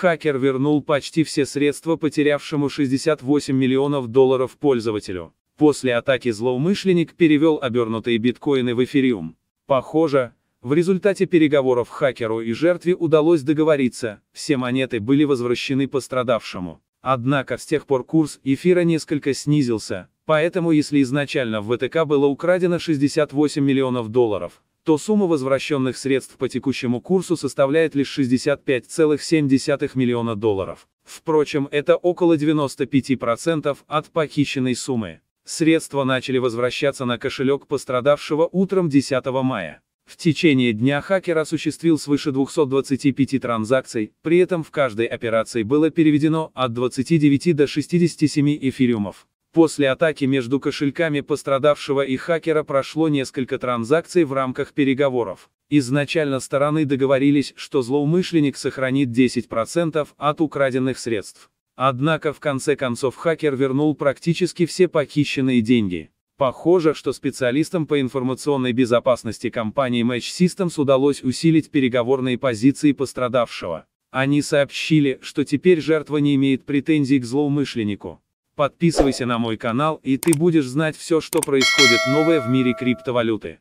хакер вернул почти все средства потерявшему 68 миллионов долларов пользователю. После атаки злоумышленник перевел обернутые биткоины в эфириум. Похоже, в результате переговоров хакеру и жертве удалось договориться, все монеты были возвращены пострадавшему. Однако с тех пор курс эфира несколько снизился, поэтому если изначально в ВТК было украдено 68 миллионов долларов, то сумма возвращенных средств по текущему курсу составляет лишь 65,7 миллиона долларов. Впрочем, это около 95% от похищенной суммы. Средства начали возвращаться на кошелек пострадавшего утром 10 мая. В течение дня хакер осуществил свыше 225 транзакций, при этом в каждой операции было переведено от 29 до 67 эфириумов. После атаки между кошельками пострадавшего и хакера прошло несколько транзакций в рамках переговоров. Изначально стороны договорились, что злоумышленник сохранит 10% от украденных средств. Однако в конце концов хакер вернул практически все похищенные деньги. Похоже, что специалистам по информационной безопасности компании Match Systems удалось усилить переговорные позиции пострадавшего. Они сообщили, что теперь жертва не имеет претензий к злоумышленнику. Подписывайся на мой канал, и ты будешь знать все, что происходит новое в мире криптовалюты.